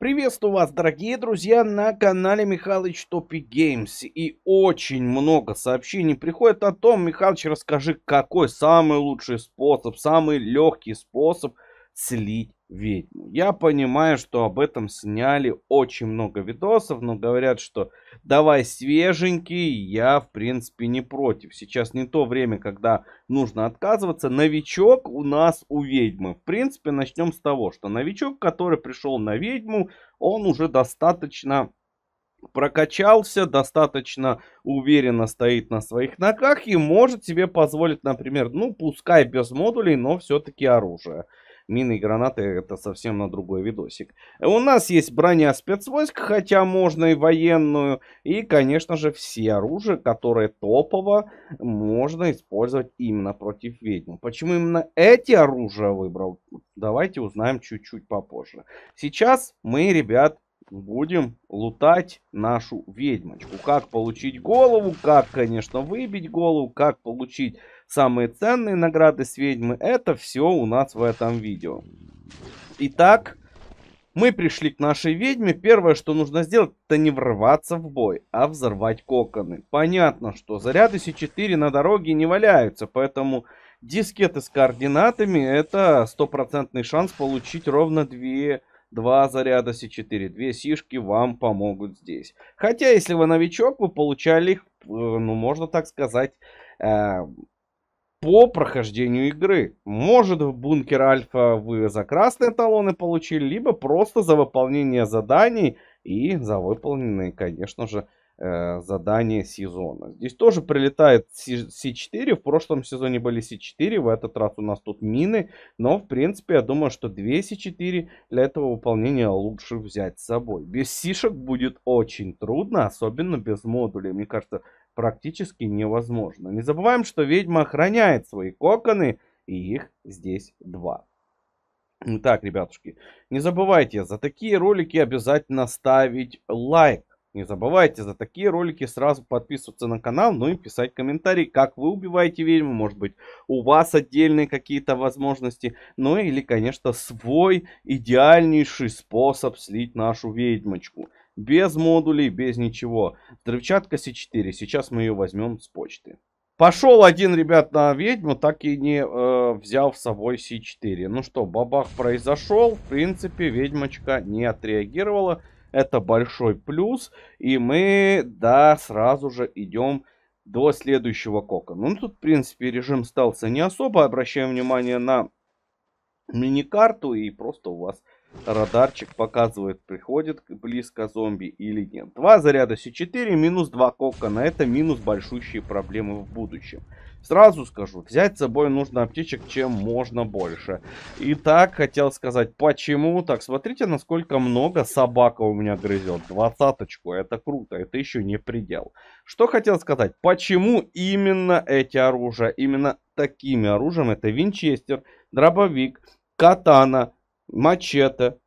Приветствую вас, дорогие друзья, на канале Михалыч Топи Геймс. И очень много сообщений приходит о том, Михалыч, расскажи, какой самый лучший способ, самый легкий способ слить ведьму. Я понимаю, что об этом сняли очень много видосов, но говорят, что давай свеженький, я в принципе не против. Сейчас не то время, когда нужно отказываться. Новичок у нас у ведьмы. В принципе, начнем с того, что новичок, который пришел на ведьму, он уже достаточно прокачался, достаточно уверенно стоит на своих ногах и может себе позволить, например, ну пускай без модулей, но все-таки оружие. Мины и гранаты это совсем на другой видосик. У нас есть броня спецвойск, хотя можно и военную. И, конечно же, все оружие, которое топово, можно использовать именно против ведьм. Почему именно эти оружия выбрал? Давайте узнаем чуть-чуть попозже. Сейчас мы, ребят, будем лутать нашу ведьмочку. Как получить голову, как, конечно, выбить голову, как получить самые ценные награды с ведьмы, это все у нас в этом видео. Итак, мы пришли к нашей ведьме. Первое, что нужно сделать, это не врываться в бой, а взорвать коконы. Понятно, что заряды С4 на дороге не валяются, поэтому дискеты с координатами это стопроцентный шанс получить ровно 2, два заряда С4. Две сишки вам помогут здесь. Хотя, если вы новичок, вы получали их, э, ну, можно так сказать, э, по прохождению игры. Может в бункер альфа вы за красные талоны получили, либо просто за выполнение заданий и за выполненные, конечно же, э, задания сезона. Здесь тоже прилетает С4. В прошлом сезоне были С4, в этот раз у нас тут мины. Но, в принципе, я думаю, что 2 С4 для этого выполнения лучше взять с собой. Без сишек будет очень трудно, особенно без модулей. Мне кажется, практически невозможно. Не забываем, что ведьма охраняет свои коконы, и их здесь два. Итак, ребятушки, не забывайте, за такие ролики обязательно ставить лайк. Не забывайте за такие ролики сразу подписываться на канал, ну и писать комментарий, как вы убиваете ведьму, может быть у вас отдельные какие-то возможности, ну или конечно свой идеальнейший способ слить нашу ведьмочку. Без модулей, без ничего. Взрывчатка С4. Сейчас мы ее возьмем с почты. Пошел один, ребят, на ведьму, так и не э, взял с собой С4. Ну что, бабах произошел. В принципе, ведьмочка не отреагировала. Это большой плюс. И мы, да, сразу же идем до следующего кока. Ну, тут, в принципе, режим стался не особо. Обращаем внимание на мини-карту и просто у вас Радарчик показывает, приходит близко зомби или нет. Два заряда С4, минус два кокона. Это минус большущие проблемы в будущем. Сразу скажу, взять с собой нужно аптечек чем можно больше. Итак, хотел сказать, почему? Так, смотрите, насколько много собака у меня грызет. Двадцаточку, это круто, это еще не предел. Что хотел сказать, почему именно эти оружия? Именно такими оружием это винчестер, дробовик, катана, мачете,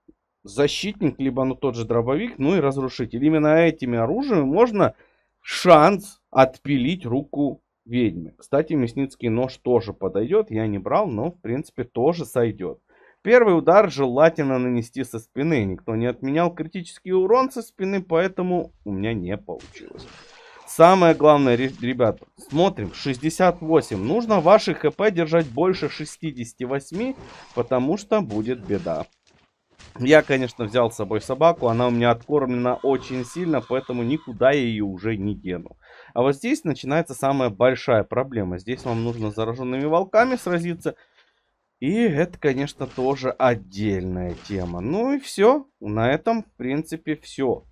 защитник, либо ну, тот же дробовик, ну и разрушитель. Именно этими оружиями можно шанс отпилить руку ведьме. Кстати, мясницкий нож тоже подойдет. Я не брал, но в принципе тоже сойдет. Первый удар желательно нанести со спины. Никто не отменял критический урон со спины, поэтому у меня не получилось. Самое главное, ребят, смотрим, 68. Нужно ваши хп держать больше 68, потому что будет беда. Я, конечно, взял с собой собаку, она у меня откормлена очень сильно, поэтому никуда я ее уже не дену. А вот здесь начинается самая большая проблема. Здесь вам нужно с зараженными волками сразиться. И это, конечно, тоже отдельная тема. Ну и все. На этом, в принципе, все.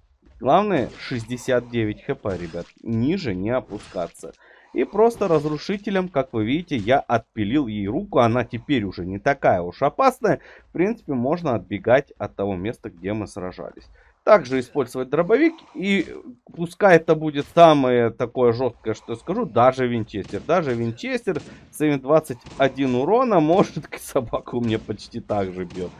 Главное 69 хп, ребят. Ниже не опускаться. И просто разрушителем, как вы видите, я отпилил ей руку. Она теперь уже не такая уж опасная. В принципе, можно отбегать от того места, где мы сражались. Также использовать дробовик. И пускай это будет самое такое жесткое, что я скажу, даже винчестер. Даже винчестер с 21 урона может собаку мне почти так же бьет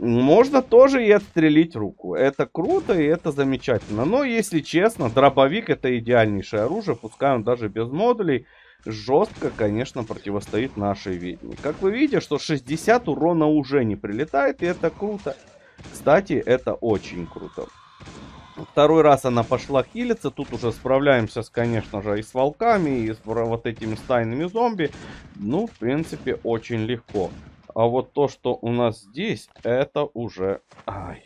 можно тоже и отстрелить руку. Это круто и это замечательно. Но, если честно, дробовик это идеальнейшее оружие, пускай он даже без модулей. Жестко, конечно, противостоит нашей ведьме. Как вы видите, что 60 урона уже не прилетает, и это круто. Кстати, это очень круто. Второй раз она пошла хилиться. Тут уже справляемся, с, конечно же, и с волками, и с вот этими стайными зомби. Ну, в принципе, очень легко. А вот то, что у нас здесь, это уже... Ай.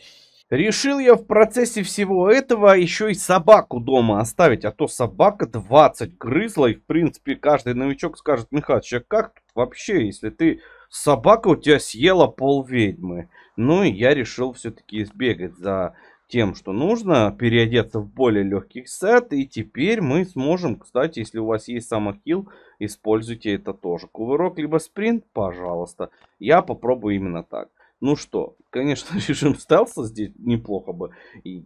Решил я в процессе всего этого еще и собаку дома оставить, а то собака 20 грызла, и в принципе каждый новичок скажет, Михач, а как тут вообще, если ты собака, у тебя съела пол ведьмы? Ну и я решил все-таки сбегать за тем, что нужно, переодеться в более легкий сет. И теперь мы сможем, кстати, если у вас есть самохил, используйте это тоже. Кувырок либо спринт, пожалуйста. Я попробую именно так. Ну что, конечно, режим стелса здесь неплохо бы. И,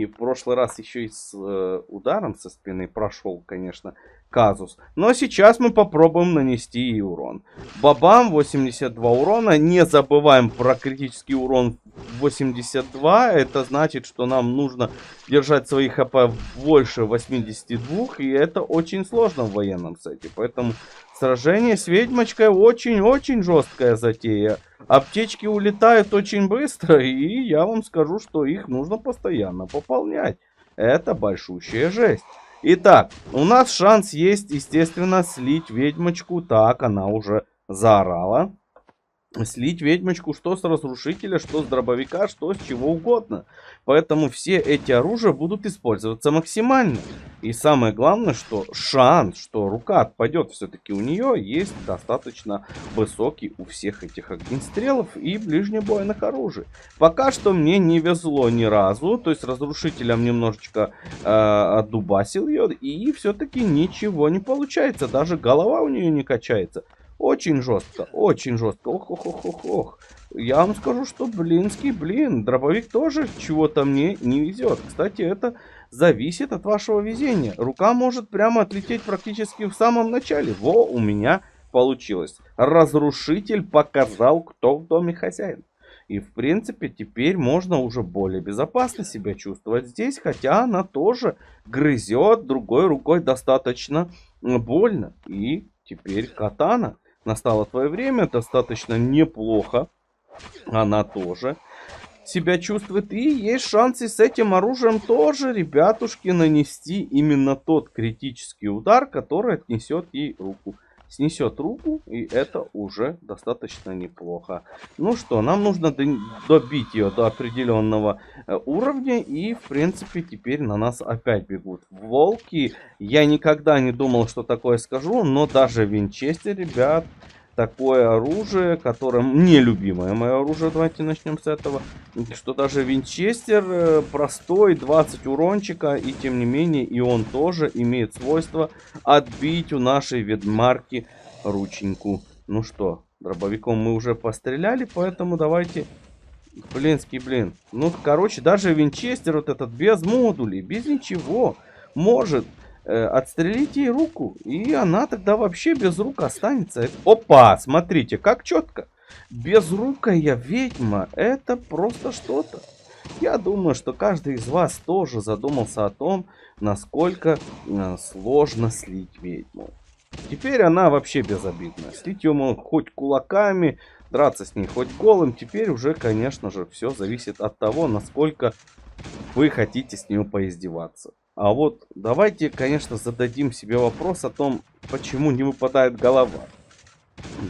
и в прошлый раз еще и с э, ударом со спины прошел, конечно, казус. Но сейчас мы попробуем нанести и урон. Бабам 82 урона. Не забываем про критический урон 82. Это значит, что нам нужно держать свои хп больше 82. И это очень сложно в военном сете. Поэтому Сражение с ведьмочкой очень-очень жесткая затея. Аптечки улетают очень быстро, и я вам скажу, что их нужно постоянно пополнять. Это большущая жесть. Итак, у нас шанс есть, естественно, слить ведьмочку. Так, она уже заорала. Слить ведьмочку что с разрушителя, что с дробовика, что с чего угодно. Поэтому все эти оружия будут использоваться максимально. И самое главное, что шанс, что рука отпадет все-таки у нее, есть достаточно высокий у всех этих огнестрелов и ближнебойных оружий. Пока что мне не везло ни разу, то есть разрушителем немножечко э, отдубасил ее, и все-таки ничего не получается, даже голова у нее не качается. Очень жестко, очень жестко. Ох, ох, ох, ох, ох. Я вам скажу, что блинский блин. Дробовик тоже чего-то мне не везет. Кстати, это зависит от вашего везения. Рука может прямо отлететь практически в самом начале. Во, у меня получилось. Разрушитель показал, кто в доме хозяин. И, в принципе, теперь можно уже более безопасно себя чувствовать здесь, хотя она тоже грызет другой рукой достаточно больно. И теперь катана настало твое время, достаточно неплохо. Она тоже себя чувствует. И есть шансы с этим оружием тоже, ребятушки, нанести именно тот критический удар, который отнесет ей руку снесет руку, и это уже достаточно неплохо. Ну что, нам нужно добить ее до определенного э, уровня, и в принципе теперь на нас опять бегут волки. Я никогда не думал, что такое скажу, но даже в Винчесте, ребят, такое оружие, которое не любимое мое оружие. Давайте начнем с этого. Что даже винчестер э, простой, 20 урончика, и тем не менее и он тоже имеет свойство отбить у нашей ведмарки рученьку. Ну что, дробовиком мы уже постреляли, поэтому давайте... Блинский блин. Ну, короче, даже винчестер вот этот без модулей, без ничего, может Э, отстрелите ей руку, и она тогда вообще без рук останется. Опа, смотрите, как четко. Безрукая ведьма, это просто что-то. Я думаю, что каждый из вас тоже задумался о том, насколько э, сложно слить ведьму. Теперь она вообще безобидная. Слить ее можно хоть кулаками, драться с ней хоть голым. Теперь уже, конечно же, все зависит от того, насколько вы хотите с нее поиздеваться. А вот давайте, конечно, зададим себе вопрос о том, почему не выпадает голова.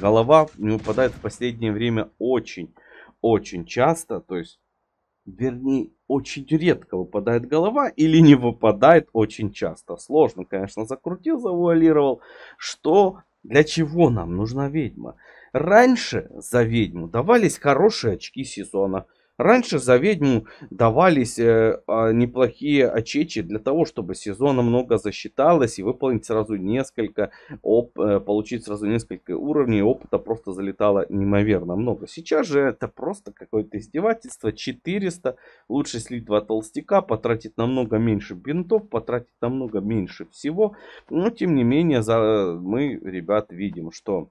Голова не выпадает в последнее время очень, очень часто. То есть, вернее, очень редко выпадает голова или не выпадает очень часто. Сложно, конечно, закрутил, завуалировал. Что, для чего нам нужна ведьма? Раньше за ведьму давались хорошие очки сезона, Раньше за ведьму давались э, а, неплохие очечи для того, чтобы сезона много засчиталось и выполнить сразу несколько, оп, э, получить сразу несколько уровней опыта просто залетало неимоверно много. Сейчас же это просто какое-то издевательство. 400, лучше слить два толстяка, потратить намного меньше бинтов, потратить намного меньше всего. Но тем не менее за, мы, ребят, видим, что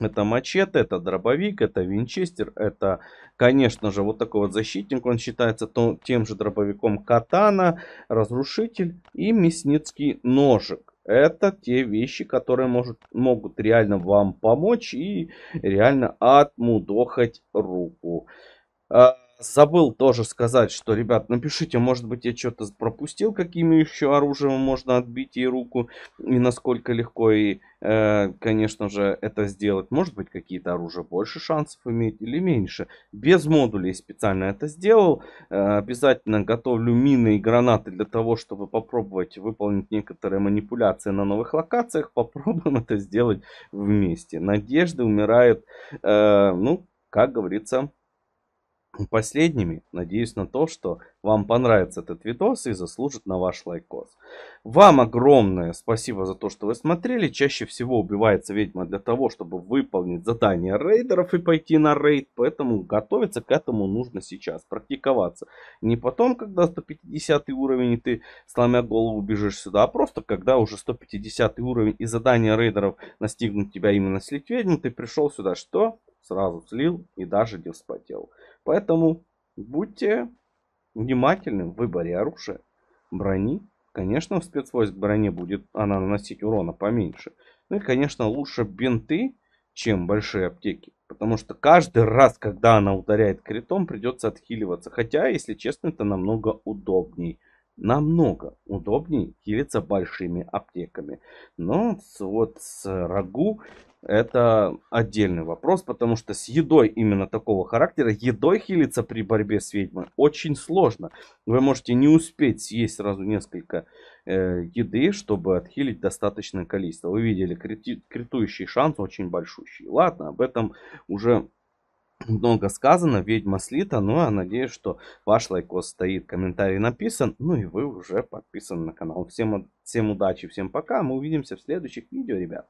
это мачете, это дробовик, это винчестер, это, конечно же, вот такой вот защитник. Он считается то, тем же дробовиком катана, разрушитель и мясницкий ножик. Это те вещи, которые может, могут реально вам помочь и реально отмудохать руку. А, забыл тоже сказать, что, ребят, напишите, может быть, я что-то пропустил, какими еще оружием можно отбить ей руку, и насколько легко и Э, конечно же, это сделать. Может быть, какие-то оружия больше шансов иметь или меньше. Без модулей специально это сделал. Э, обязательно готовлю мины и гранаты для того, чтобы попробовать выполнить некоторые манипуляции на новых локациях. Попробуем это сделать вместе. Надежды умирают, э, ну, как говорится, последними, надеюсь на то, что вам понравится этот видос и заслужит на ваш лайкос. Вам огромное спасибо за то, что вы смотрели. Чаще всего убивается ведьма для того, чтобы выполнить задание рейдеров и пойти на рейд. Поэтому готовиться к этому нужно сейчас, практиковаться. Не потом, когда 150 уровень и ты сломя голову бежишь сюда, а просто когда уже 150 уровень и задание рейдеров настигнут тебя именно слить ведьму, ты пришел сюда, что? Сразу слил и даже не вспотел. Поэтому будьте внимательны в выборе оружия. Брони, конечно, в спецвойск броне будет она наносить урона поменьше. Ну и, конечно, лучше бинты, чем большие аптеки. Потому что каждый раз, когда она ударяет критом, придется отхиливаться. Хотя, если честно, это намного удобней намного удобнее хилиться большими аптеками. Но вот с рагу это отдельный вопрос, потому что с едой именно такого характера, едой хилиться при борьбе с ведьмой очень сложно. Вы можете не успеть съесть сразу несколько э, еды, чтобы отхилить достаточное количество. Вы видели, крит, критующий шанс очень большущий. Ладно, об этом уже много сказано, ведьма слита, ну а надеюсь, что ваш лайкос стоит, комментарий написан, ну и вы уже подписаны на канал. Всем, всем удачи, всем пока, мы увидимся в следующих видео, ребят.